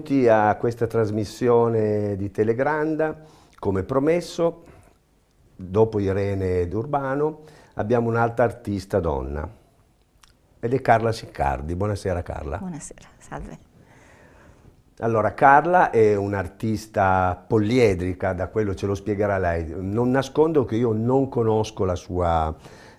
benvenuti a questa trasmissione di Telegranda, come promesso, dopo Irene D'Urbano abbiamo un'altra artista donna ed è Carla Siccardi. Buonasera Carla. Buonasera, salve. Allora, Carla è un'artista poliedrica, da quello ce lo spiegherà lei. Non nascondo che io non conosco la sua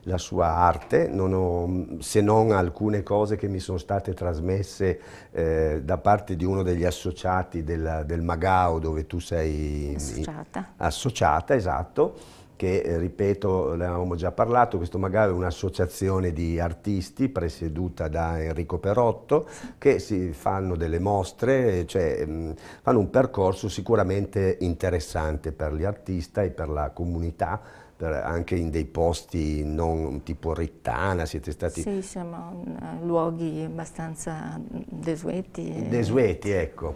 la sua arte, non ho, se non alcune cose che mi sono state trasmesse eh, da parte di uno degli associati della, del Magao dove tu sei associata, associata esatto, che, eh, ripeto, ne avevamo già parlato, questo magari è un'associazione di artisti presieduta da Enrico Perotto che si fanno delle mostre, cioè mm, fanno un percorso sicuramente interessante per gli artisti e per la comunità anche in dei posti non tipo Rittana, siete stati... Sì, siamo in luoghi abbastanza desueti. Desueti, ecco.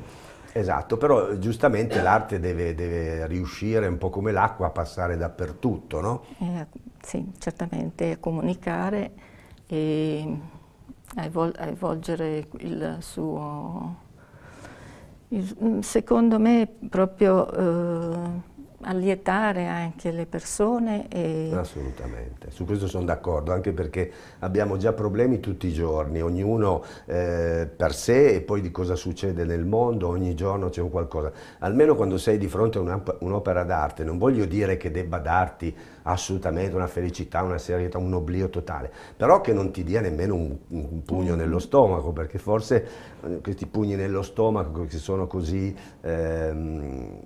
Esatto, però eh, giustamente l'arte deve, deve, riuscire un po' come l'acqua a passare dappertutto, no? Eh, sì, certamente, comunicare e eh, evol eh, evolgere il suo... Mm, secondo me proprio... Eh, allietare anche le persone. E... Assolutamente, su questo sono d'accordo, anche perché abbiamo già problemi tutti i giorni, ognuno eh, per sé e poi di cosa succede nel mondo, ogni giorno c'è un qualcosa. Almeno quando sei di fronte a un'opera d'arte, non voglio dire che debba darti assolutamente una felicità, una serietà, un oblio totale, però che non ti dia nemmeno un, un pugno nello stomaco, perché forse eh, questi pugni nello stomaco che sono così eh,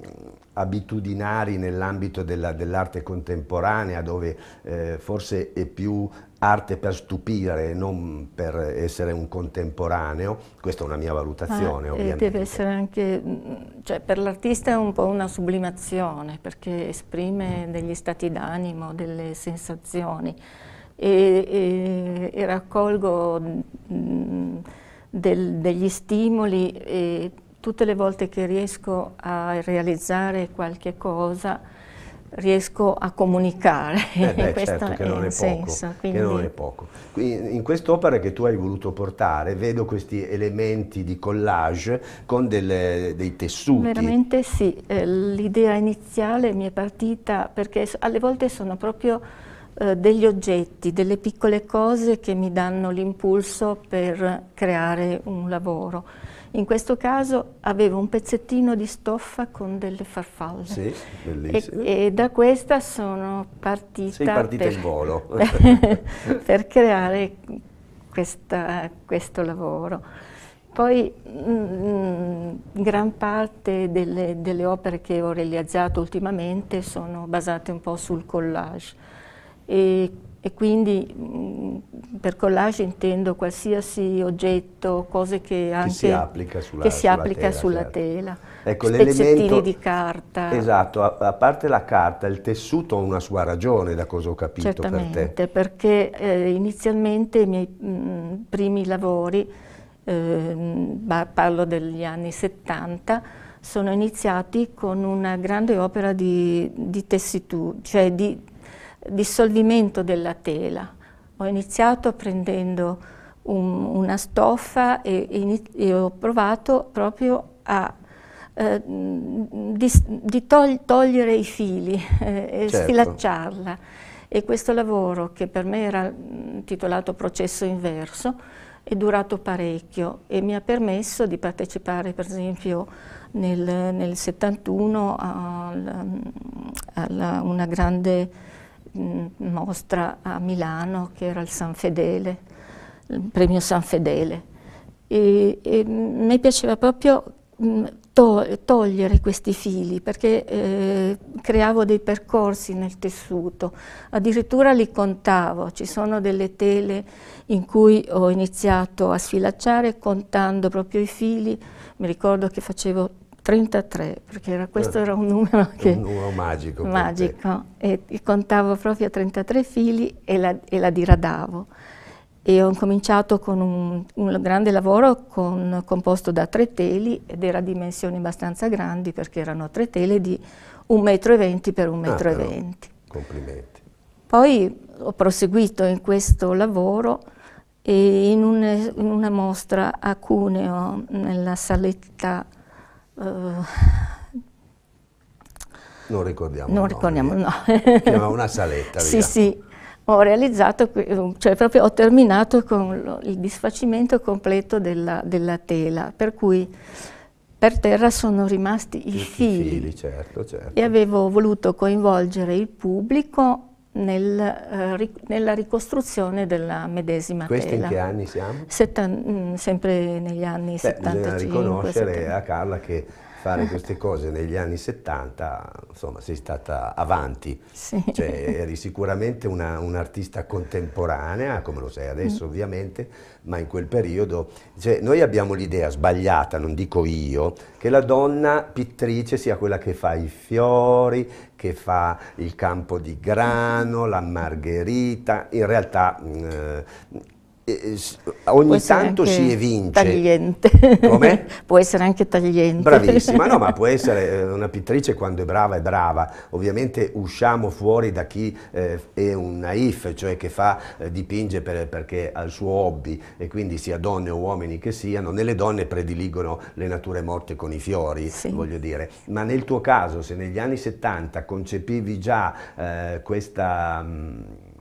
abitudinali, magari nell'ambito dell'arte contemporanea dove eh, forse è più arte per stupire, e non per essere un contemporaneo, questa è una mia valutazione Ma, eh, ovviamente. Deve essere anche, mm, cioè, per l'artista è un po' una sublimazione perché esprime degli stati d'animo, delle sensazioni e, e, e raccolgo mh, mm, del, degli stimoli e tutte le volte che riesco a realizzare qualche cosa riesco a comunicare. Eh beh, certo, che non, è poco, senso, quindi... che non è poco. In quest'opera che tu hai voluto portare vedo questi elementi di collage con delle, dei tessuti. Veramente sì, eh, l'idea iniziale mi è partita perché alle volte sono proprio eh, degli oggetti, delle piccole cose che mi danno l'impulso per creare un lavoro in questo caso avevo un pezzettino di stoffa con delle farfalle. Sì, bellissimo. E, e da questa sono partita... Sei partita per, in volo. per, creare questa, questo lavoro. Poi mh, mm, gran parte delle, delle, opere che ho realizzato ultimamente sono basate un po' sul collage e e quindi mh, mm, per collage intendo qualsiasi oggetto, cose che, anche, che si applica sulla, che si sulla applica tela. Sulla certo. tela. Ecco, pezzettini di carta. Esatto, a, a, parte la carta, il tessuto ha una sua ragione, da cosa ho capito Certamente, per te. perché eh, inizialmente i miei mh, mm, primi lavori, eh, parlo degli anni 70, sono iniziati con una grande opera di, di tessitura, cioè di dissolvimento della tela. Ho iniziato prendendo un, una stoffa e, e, ho provato proprio a eh, di, di togli, togliere i fili eh, e certo. sfilacciarla. E questo lavoro, che per me era mm, intitolato Processo Inverso, è durato parecchio e mi ha permesso di partecipare per esempio nel, nel 71 a mm, una grande mostra mm, a Milano che era il San Fedele, il premio San Fedele. E, e mi piaceva proprio to togliere questi fili perché eh, creavo dei percorsi nel tessuto, addirittura li contavo, ci sono delle tele in cui ho iniziato a sfilacciare contando proprio i fili, mi ricordo che facevo 33, perché era, questo eh. era un numero, che, un numero magico. magico e, e, contavo proprio 33 fili e la, e la diradavo. E ho cominciato con un, un grande lavoro con, composto da tre teli ed era dimensioni abbastanza grandi perché erano tre tele di 1,20 m per 1,20 ah, m. complimenti. Poi ho proseguito in questo lavoro e in, un, in una mostra a Cuneo, nella saletta non ricordiamo. Non ricordiamo, no. Chiamava una saletta. sì, sì. Ho realizzato, cioè proprio ho terminato con il disfacimento completo della, della tela, per cui per terra sono rimasti i, I fili. fili certo, certo. E avevo voluto coinvolgere il pubblico nel, eh, ric nella ricostruzione della medesima Questo tela. in che anni siamo? Setan mh, mm, sempre negli anni Beh, 75. Bisogna riconoscere 70. a Carla che fare eh. queste cose negli anni 70, insomma, sei stata avanti. Sì. Cioè, eri sicuramente un'artista un contemporanea, come lo sei adesso mm. ovviamente, ma in quel periodo... Cioè, noi abbiamo l'idea sbagliata, non dico io, che la donna pittrice sia quella che fa i fiori, che fa il campo di grano, la margherita. In realtà... Eh, ogni tanto si evince. Tagliente. Come? può essere anche tagliente. Bravissima, no, ma può essere eh, una pittrice quando è brava è brava. Ovviamente usciamo fuori da chi eh, è un naif, cioè che fa, eh, dipinge per, perché ha il suo hobby e quindi sia donne o uomini che siano, nelle donne prediligono le nature morte con i fiori, sì. voglio dire. Ma nel tuo caso, se negli anni 70 concepivi già eh, questa... Mh, mm,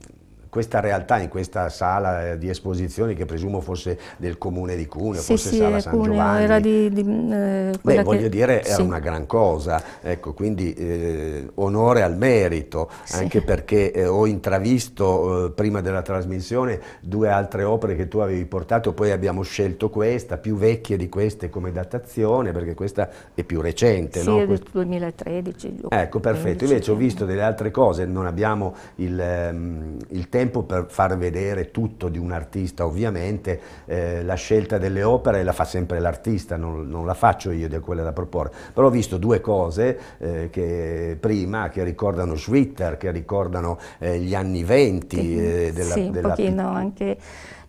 questa realtà, in questa sala eh, di esposizioni che presumo fosse del comune di Cuneo, sì, fosse sì, sala San Cuneo, Giovanni. Era di, di, eh, Beh, voglio dire, era sì. una gran cosa, ecco, quindi eh, onore al merito, sì. anche perché eh, ho intravisto eh, prima della trasmissione due altre opere che tu avevi portato, poi abbiamo scelto questa, più vecchie di queste come datazione, perché questa è più recente. Sì, no? è del 2013. Ecco, perfetto, invece ho visto delle altre cose, non abbiamo il, ehm, il tempo tempo per far vedere tutto di un artista ovviamente, eh, la scelta delle opere la fa sempre l'artista, non, non, la faccio io di quella da proporre, però ho visto due cose eh, che prima che ricordano Schwitter, che ricordano eh, gli anni venti eh, della, sì, della un pochino anche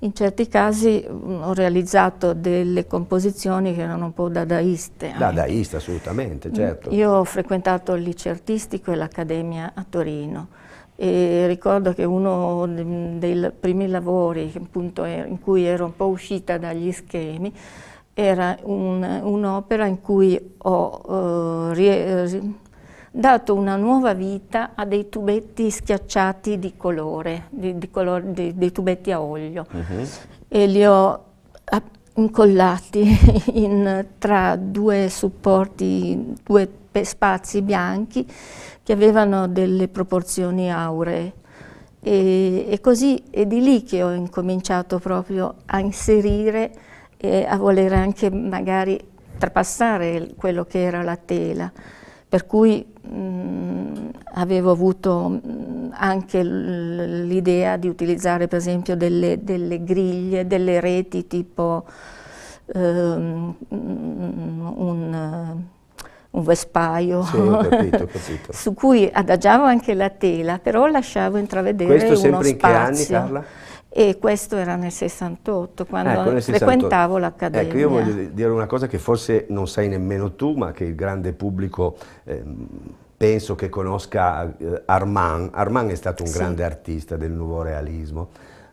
in certi casi mm, ho realizzato delle composizioni che erano un po' dadaiste. Dadaiste, assolutamente, mm. certo. Io ho frequentato il liceo artistico e l'accademia a Torino. E ricordo che uno dei primi lavori appunto, er, in cui ero un po' uscita dagli schemi era un'opera in cui ho eh, dato una nuova vita a dei tubetti schiacciati di colore, di, di color, di, dei tubetti a olio. Uh mm-hmm. -huh. E li ho incollati in, tra due supporti, due spazi bianchi che avevano delle proporzioni auree. E, e così è di lì che ho incominciato proprio a inserire e a voler anche magari trapassare quello che era la tela per cui mh, mhmm, avevo avuto anche l'idea di utilizzare per esempio delle, delle griglie, delle reti tipo um, un, un, vespaio, sì, capito, capito. su cui adagiavo anche la tela, però lasciavo intravedere Questo sempre in che anni, Carla? e questo era nel 68 quando ecco, nel 68. frequentavo l'accademia. Ecco, io voglio dire una cosa che forse non sai nemmeno tu, ma che il grande pubblico eh, penso che conosca eh, Armand. Armand è stato un sì. grande artista del nuovo realismo.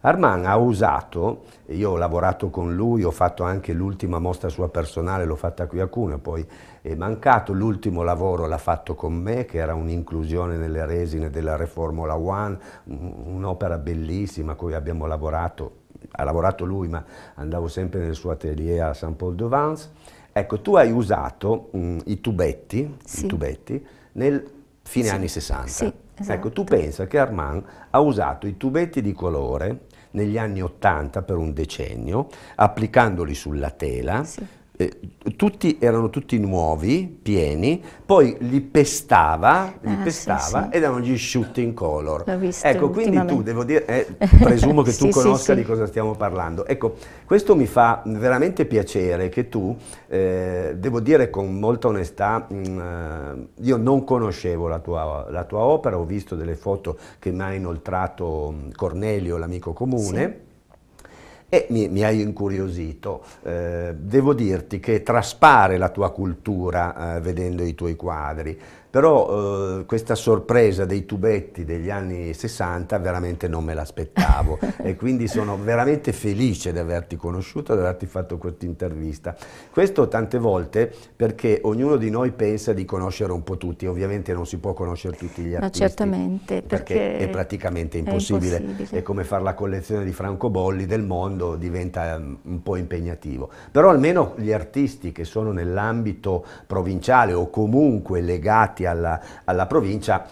Armand ha usato, io ho lavorato con lui, ho fatto anche l'ultima mostra sua personale, l'ho fatta qui a Cuneo, poi è mancato, l'ultimo lavoro l'ha fatto con me, che era un'inclusione nelle resine della Reformula One, un'opera bellissima a cui abbiamo lavorato, ha lavorato lui, ma andavo sempre nel suo atelier a Saint Paul de Vence. Ecco, tu hai usato mh, mm, i tubetti, sì. i tubetti nel fine sì. anni 60. Sì, esatto. Ecco, tu esatto. pensa che Armand ha usato i tubetti di colore negli anni 80 per un decennio, applicandoli sulla tela, sì eh, tutti, erano tutti nuovi, pieni, poi li pestava, li ah, pestava sì, sì. ed erano gli shooting color. visto Ecco, quindi tu devo dire, eh, presumo che tu sì, conosca di cosa stiamo parlando. Ecco, questo mi fa veramente piacere che tu, eh, devo dire con molta onestà, mh, mm, eh, io non conoscevo la tua, la tua, opera, ho visto delle foto che mi ha inoltrato mm, Cornelio, l'amico comune e mi, mi hai incuriosito. Eh, devo dirti che traspare la tua cultura eh, vedendo i tuoi quadri, però eh, questa sorpresa dei tubetti degli anni 60 veramente non me l'aspettavo e quindi sono veramente felice di averti conosciuto, di averti fatto questa intervista. Questo tante volte perché ognuno di noi pensa di conoscere un po' tutti, ovviamente non si può conoscere tutti gli artisti. Ma certamente, perché, perché è praticamente impossibile. È impossibile. È come fare la collezione di francobolli del mondo, diventa mm, un po' impegnativo. Però almeno gli artisti che sono nell'ambito provinciale o comunque legati affidati alla, alla provincia,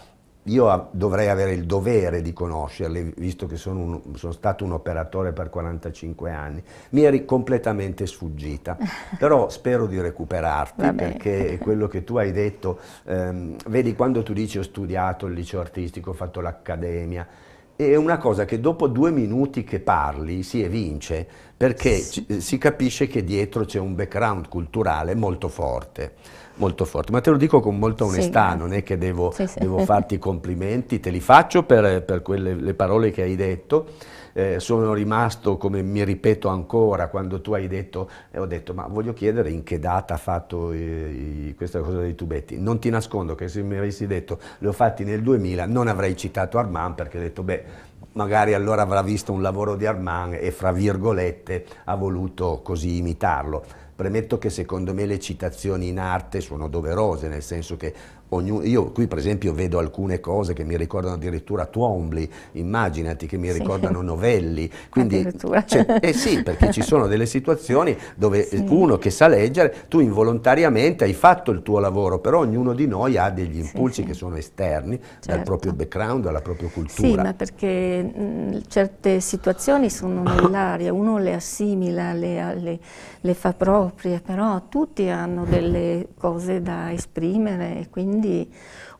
io dovrei avere il dovere di conoscerli, visto che sono, un, sono, stato un operatore per 45 anni. Mi eri completamente sfuggita, però spero di recuperarti, perché quello che tu hai detto, ehm, vedi quando tu dici ho studiato il liceo artistico, ho fatto l'accademia, è una cosa che dopo due minuti che parli si evince, perché eh, si capisce che dietro c'è un background culturale molto forte molto forte, ma te lo dico con molta onestà, sì. non è che devo, sì, sì. devo farti i complimenti, te li faccio per, per quelle le parole che hai detto, eh, sono rimasto come mi ripeto ancora quando tu hai detto, eh, ho detto ma voglio chiedere in che data ha fatto eh, questa cosa dei tubetti, non ti nascondo che se mi avessi detto le ho fatti nel 2000 non avrei citato Armand perché ho detto beh magari allora avrà visto un lavoro di Armand e fra virgolette ha voluto così imitarlo Premetto che secondo me le citazioni in arte sono doverose, nel senso che ognuno, io qui per esempio vedo alcune cose che mi ricordano addirittura Twombly, immaginati che mi sì. ricordano Novelli, quindi cioè, eh sì, perché ci sono delle situazioni dove sì. uno che sa leggere, tu involontariamente hai fatto il tuo lavoro, però ognuno di noi ha degli impulsi sì, che sono esterni certo. dal proprio background, dalla propria cultura. Sì, ma perché mh, mm, certe situazioni sono nell'aria, uno le assimila, le, le, le fa proprie, però tutti hanno delle cose da esprimere e quindi 对。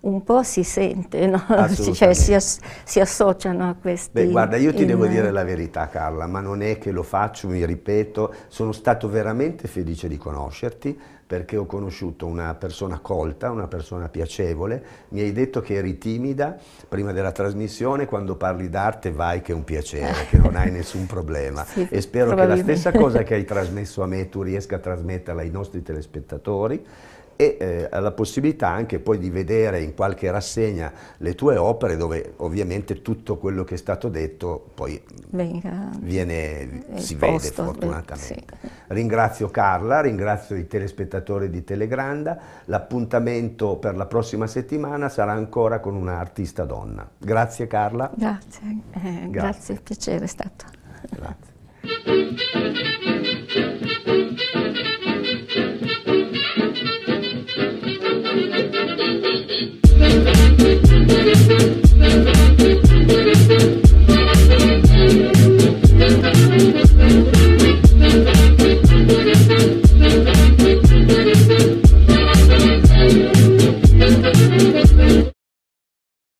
un po' si sente, no? cioè, si, as si, associano a questi... Beh, guarda, io ti in... devo dire la verità Carla, ma non è che lo faccio, mi ripeto, sono stato veramente felice di conoscerti perché ho conosciuto una persona colta, una persona piacevole, mi hai detto che eri timida prima della trasmissione, quando parli d'arte vai che è un piacere, che non hai nessun problema sì, e spero che la stessa cosa che hai trasmesso a me tu riesca a trasmetterla ai nostri telespettatori e eh, la possibilità anche poi di vedere in in qualche rassegna le tue opere dove ovviamente tutto quello che è stato detto poi Venga, viene, eh, si vede eh, fortunatamente. Sì. Ringrazio Carla, ringrazio i telespettatori di Telegranda, l'appuntamento per la prossima settimana sarà ancora con un'artista donna. Grazie Carla. Grazie, eh, grazie. grazie, il piacere è stato. Grazie.